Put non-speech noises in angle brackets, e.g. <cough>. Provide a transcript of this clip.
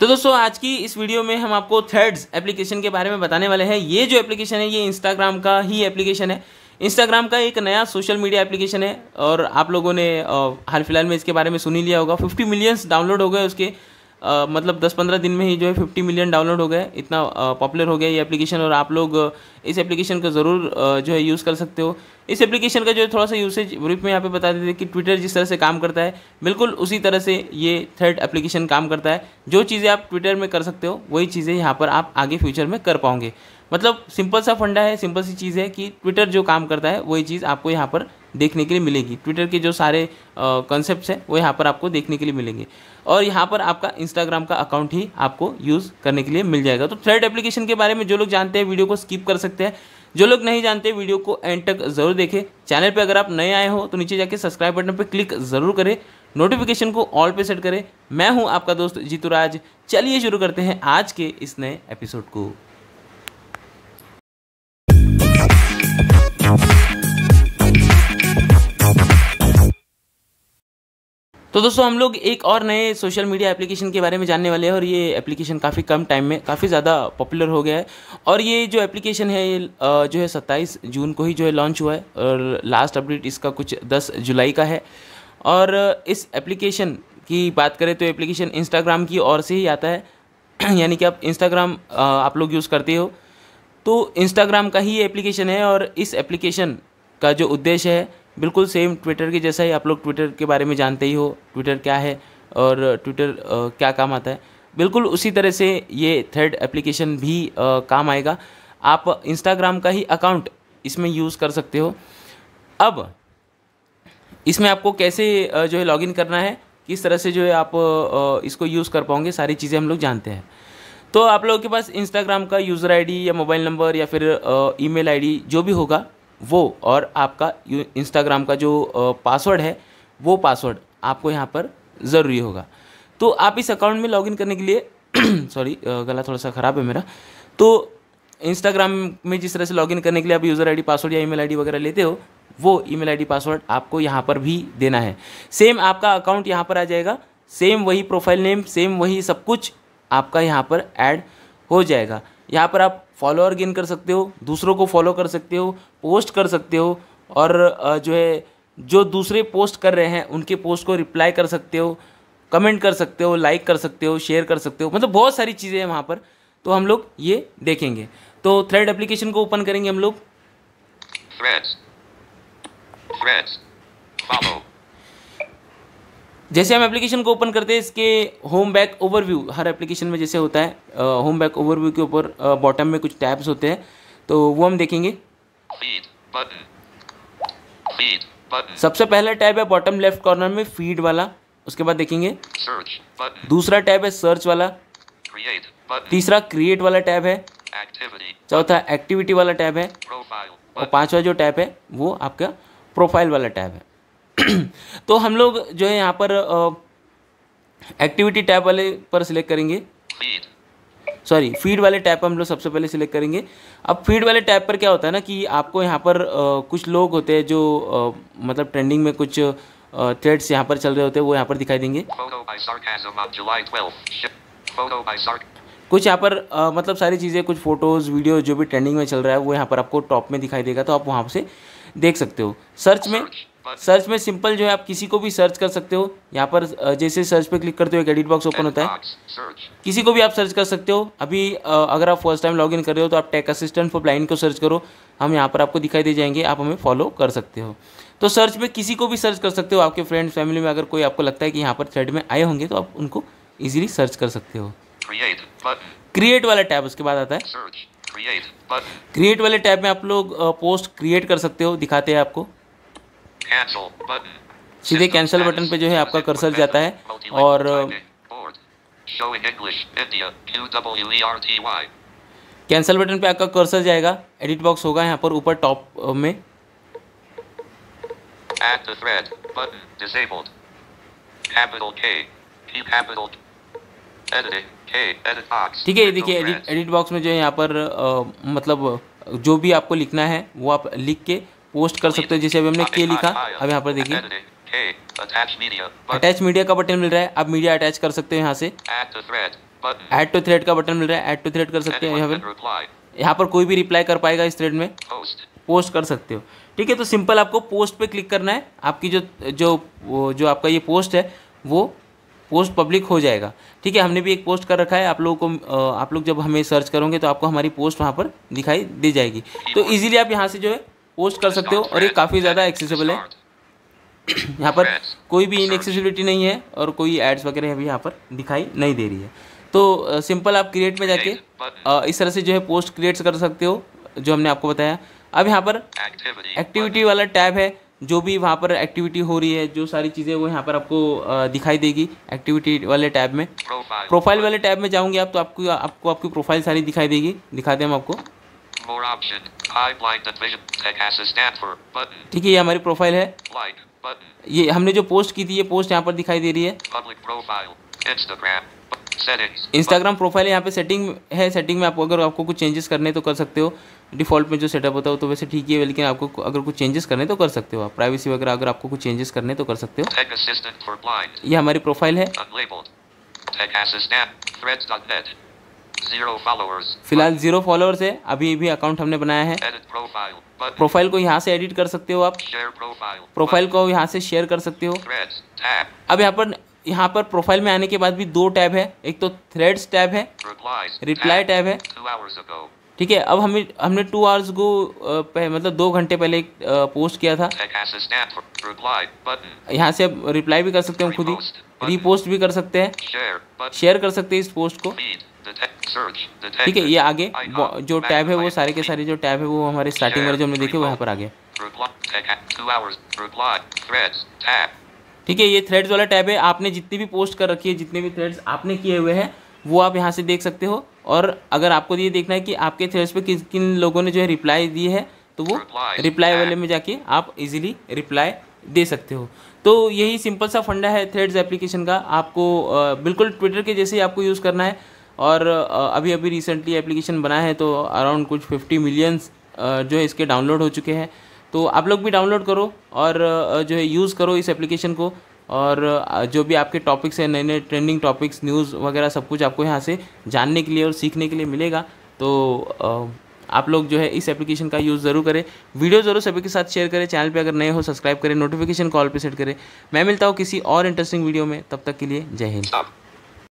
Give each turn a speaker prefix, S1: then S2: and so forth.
S1: तो दोस्तों आज की इस वीडियो में हम आपको थर्ड्स एप्लीकेशन के बारे में बताने वाले हैं ये जो एप्लीकेशन है ये इंस्टाग्राम का ही एप्लीकेशन है इंस्टाग्राम का एक नया सोशल मीडिया एप्लीकेशन है और आप लोगों ने हाल फिलहाल में इसके बारे में सुनी लिया होगा 50 मिलियंस डाउनलोड हो गए उसके मतलब 10-15 दिन में ही जो है 50 मिलियन डाउनलोड हो गए इतना पॉपुलर हो गया ये एप्लीकेशन और आप लोग इस एप्लीकेशन का ज़रूर जो है यूज़ कर सकते हो इस एप्लीकेशन का जो है थोड़ा सा यूसेज ब्रीफ में यहाँ पे बता देते हैं कि ट्विटर जिस तरह से काम करता है बिल्कुल उसी तरह से ये थर्ड एप्लीकेशन काम करता है जो चीज़ें आप ट्विटर में कर सकते हो वही चीज़ें यहाँ पर आप आगे फ्यूचर में कर पाओगे मतलब सिंपल सा फंडा है सिंपल सी चीज़ है कि ट्विटर जो काम करता है वही चीज़ आपको यहाँ पर देखने के लिए मिलेगी ट्विटर के जो सारे कॉन्सेप्ट हैं वो यहाँ पर आपको देखने के लिए मिलेंगे और यहाँ पर आपका इंस्टाग्राम का अकाउंट ही आपको यूज़ करने के लिए मिल जाएगा तो थ्रेड एप्लीकेशन के बारे में जो लोग जानते हैं वीडियो को स्किप कर सकते हैं जो लोग नहीं जानते वीडियो को एंड तक जरूर देखें चैनल पर अगर आप नए आए हो तो नीचे जाके सब्सक्राइब बटन पर क्लिक जरूर करें नोटिफिकेशन को ऑल पे सेट करें मैं हूं आपका दोस्त जीतू राज चलिए शुरू करते हैं आज के इस नए एपिसोड को तो दोस्तों हम लोग एक और नए सोशल मीडिया एप्लीकेशन के बारे में जानने वाले हैं और ये एप्लीकेशन काफ़ी कम टाइम में काफ़ी ज़्यादा पॉपुलर हो गया है और ये जो एप्लीकेशन है ये जो है सत्ताईस जून को ही जो है लॉन्च हुआ है और लास्ट अपडेट इसका कुछ दस जुलाई का है और इस एप्लीकेशन की बात करें तो एप्लीकेशन इंस्टाग्राम की ओर से ही आता है <clears throat> यानी कि आप इंस्टाग्राम आप लोग यूज़ करते हो तो इंस्टाग्राम का ही ये एप्लीकेशन है और इस एप्लीकेशन का जो उद्देश्य है बिल्कुल सेम ट्विटर के जैसा ही आप लोग ट्विटर के बारे में जानते ही हो ट्विटर क्या है और ट्विटर क्या काम आता है बिल्कुल उसी तरह से ये थर्ड एप्लीकेशन भी काम आएगा आप इंस्टाग्राम का ही अकाउंट इसमें यूज़ कर सकते हो अब इसमें आपको कैसे जो है लॉगिन करना है किस तरह से जो है आप इसको यूज़ कर पाओगे सारी चीज़ें हम लोग जानते हैं तो आप लोगों के पास इंस्टाग्राम का यूज़र आईडी या मोबाइल नंबर या फिर ईमेल आईडी जो भी होगा वो और आपका इंस्टाग्राम का जो पासवर्ड है वो पासवर्ड आपको यहाँ पर ज़रूरी होगा तो आप इस अकाउंट में लॉगिन करने के लिए सॉरी <clears throat> गला थोड़ा सा ख़राब है मेरा तो इंस्टाग्राम में जिस तरह से लॉगिन करने के लिए आप यूज़र आईडी पासवर्ड या ईमेल आईडी वगैरह लेते हो वो ईमेल आईडी पासवर्ड आपको यहाँ पर भी देना है सेम आपका अकाउंट यहाँ पर आ जाएगा सेम वही प्रोफाइल नेम सेम वही सब कुछ आपका यहाँ पर ऐड हो जाएगा यहाँ पर आप फॉलोअर गेन कर सकते हो दूसरों को फॉलो कर सकते हो पोस्ट कर सकते हो और जो है जो दूसरे पोस्ट कर रहे हैं उनके पोस्ट को रिप्लाई कर सकते हो कमेंट कर सकते हो लाइक कर सकते हो शेयर कर सकते हो मतलब बहुत सारी चीज़ें हैं वहाँ पर तो हम लोग ये देखेंगे तो थ्रेड एप्लीकेशन को ओपन करेंगे हम लोग Threads. Threads. Follow. जैसे हम एप्लीकेशन को ओपन करते हैं इसके होम बैक ओवरव्यू हर एप्लीकेशन में जैसे होता है होम बैक ओवरव्यू के ऊपर बॉटम में कुछ टैब्स होते हैं तो वो हम देखेंगे सबसे पहला टैब है बॉटम लेफ्ट कॉर्नर में फीड वाला उसके बाद देखेंगे दूसरा टैब है सर्च वाला तीसरा क्रिएट वाला टैब है चौथा एक्टिविटी वाला टैब है और पांचवा जो टैब है वो आपका प्रोफाइल वाला टैब है <clears throat> तो हम लोग जो है यहाँ पर एक्टिविटी टैब वाले पर सिलेक्ट करेंगे सॉरी फीड वाले टैब पर हम लोग सबसे पहले सिलेक्ट करेंगे अब फीड वाले टैब पर क्या होता है ना कि आपको यहाँ पर आ, कुछ लोग होते हैं जो आ, मतलब ट्रेंडिंग में कुछ थ्रेड्स यहाँ पर चल रहे होते हैं वो यहाँ पर दिखाई देंगे कुछ यहाँ पर आ, मतलब सारी चीज़ें कुछ फ़ोटोज़ वीडियो जो भी ट्रेंडिंग में चल रहा है वो यहाँ पर आपको टॉप में दिखाई देगा तो आप वहाँ से देख सकते हो सर्च में सर्च में सिंपल जो है आप किसी को भी सर्च कर सकते हो यहाँ पर जैसे सर्च पे क्लिक करते हो एक एडिट बॉक्स ओपन होता है किसी को भी आप सर्च कर सकते हो अभी अगर आप फर्स्ट टाइम लॉगिन कर रहे हो तो आप टेक असिस्टेंट फॉर ब्लाइंड को सर्च करो हम यहाँ पर आपको दिखाई दे जाएंगे आप हमें फॉलो कर सकते हो तो सर्च में किसी को भी सर्च कर सकते हो आपके फ्रेंड फैमिली में अगर कोई आपको लगता है कि यहाँ पर थ्रेड में आए होंगे तो आप उनको ईजिली सर्च कर सकते हो क्रिएट वाला टैब उसके बाद आता है क्रिएट वाले टैब में आप लोग पोस्ट क्रिएट कर सकते हो दिखाते हैं आपको सीधे कैंसिल बटन पे जो है आपका कर्सर जाता है और कैंसिल बटन e पे आपका कर्सर जाएगा एडिट बॉक्स होगा यहाँ पर ऊपर टॉप में ठीक है ये देखिए एडिट एडिट बॉक्स में जो है यहाँ पर आ, मतलब जो भी आपको लिखना है वो आप लिख के पोस्ट कर सकते हो जैसे अभी हमने के लिखा अब यहाँ पर देखिए अटैच मीडिया का बटन मिल रहा है आप मीडिया अटैच कर सकते हो यहाँ से
S2: ऐड
S1: टू थ्रेड का बटन मिल रहा है ऐड टू थ्रेड कर सकते हो यहाँ पर यहाँ पर कोई भी रिप्लाई कर पाएगा इस थ्रेड में पोस्ट कर सकते हो ठीक है तो सिंपल आपको पोस्ट पे क्लिक करना है आपकी जो जो जो आपका ये पोस्ट है वो पोस्ट पब्लिक हो जाएगा ठीक है हमने भी एक पोस्ट कर रखा है आप लोगों को आप लोग जब हमें सर्च करोगे तो आपको हमारी पोस्ट वहाँ पर दिखाई दे जाएगी तो इजीली आप यहाँ से जो है पोस्ट कर सकते हो और ये काफ़ी ज़्यादा एक्सेसिबल है यहाँ पर कोई भी इनएक्सेसिबिलिटी नहीं है और कोई एड्स वगैरह अभी यहाँ पर दिखाई नहीं दे रही है तो सिंपल आप क्रिएट में जाके इस तरह से जो है पोस्ट क्रिएट कर सकते हो जो हमने आपको बताया अब यहाँ पर एक्टिविटी वाला टैब है जो भी वहाँ पर एक्टिविटी हो रही है जो सारी चीज़ें वो यहाँ पर आपको दिखाई देगी एक्टिविटी वाले टैब में प्रोफाइल वाले टैब में जाऊँगी आप तो आपको आपको आपकी प्रोफाइल सारी दिखाई देगी दिखाते हैं हम आपको
S2: more option. Pipeline and vision. Tech has a stand for button. ठीक है ये हमारी प्रोफाइल है. Like button. ये हमने
S1: जो पोस्ट की थी ये पोस्ट यहाँ पर दिखाई दे रही है.
S2: Public profile. Instagram.
S1: Instagram profile यहाँ पे सेटिंग है सेटिंग में आपको अगर आपको कुछ चेंजेस करने तो कर सकते हो डिफ़ॉल्ट में जो सेटअप होता है तो वैसे ठीक है लेकिन आपको अगर कुछ चेंजेस करने तो कर सकते हो आप प्राइवेसी वगैरह अगर आपको कुछ चेंजेस करने तो कर सकते
S2: हो ये हमारी
S1: प्रोफाइल है फिलहाल जीरो फॉलोअर्स है अभी भी अकाउंट हमने बनाया है प्रोफाइल को यहाँ से एडिट कर सकते हो आप प्रोफाइल को यहाँ से शेयर कर सकते हो अब यहाँ पर यहाँ पर प्रोफाइल में आने के बाद भी दो टैब है एक तो थ्रेड्स टैब है रिप्लाई टैब है ठीक है अब हमें हमने टू आवर्स को मतलब दो घंटे पहले एक पोस्ट किया था यहाँ से अब रिप्लाई भी कर सकते हैं खुद ही रीपोस्ट भी कर सकते हैं शेयर कर सकते हैं इस पोस्ट को
S2: ठीक है ये आगे जो टैब है वो
S1: सारे के सारे जो टैब है वो हमारे स्टार्टिंग वाले जो हमने देखे वहाँ पर आ गए ठीक है ये थ्रेड्स वाला टैब है आपने जितनी भी पोस्ट कर रखी है जितने भी थ्रेड्स आपने किए हुए हैं वो आप यहाँ से देख सकते हो और अगर आपको ये देखना है कि आपके थ्रेड्स पे किन किन लोगों ने जो है रिप्लाई दी है तो वो रिप्लाई वाले में जाके आप इजीली रिप्लाई दे सकते हो तो यही सिंपल सा फंडा है थ्रेड्स एप्लीकेशन का आपको बिल्कुल ट्विटर के जैसे ही आपको यूज़ करना है और अभी अभी रिसेंटली एप्लीकेशन बना है तो अराउंड कुछ फिफ्टी मिलियंस जो है इसके डाउनलोड हो चुके हैं तो आप लोग भी डाउनलोड करो और जो है यूज़ करो इस एप्लीकेशन को और जो भी आपके टॉपिक्स हैं नए नए ट्रेंडिंग टॉपिक्स न्यूज़ वगैरह सब कुछ आपको यहाँ से जानने के लिए और सीखने के लिए मिलेगा तो आप लोग जो है इस एप्लीकेशन का यूज़ ज़रूर करें वीडियो ज़रूर सभी के साथ शेयर करें चैनल पे अगर नए हो सब्सक्राइब करें नोटिफिकेशन कॉल पे सेट करें मैं मिलता हूँ किसी और इंटरेस्टिंग वीडियो में तब तक के लिए जय हिंद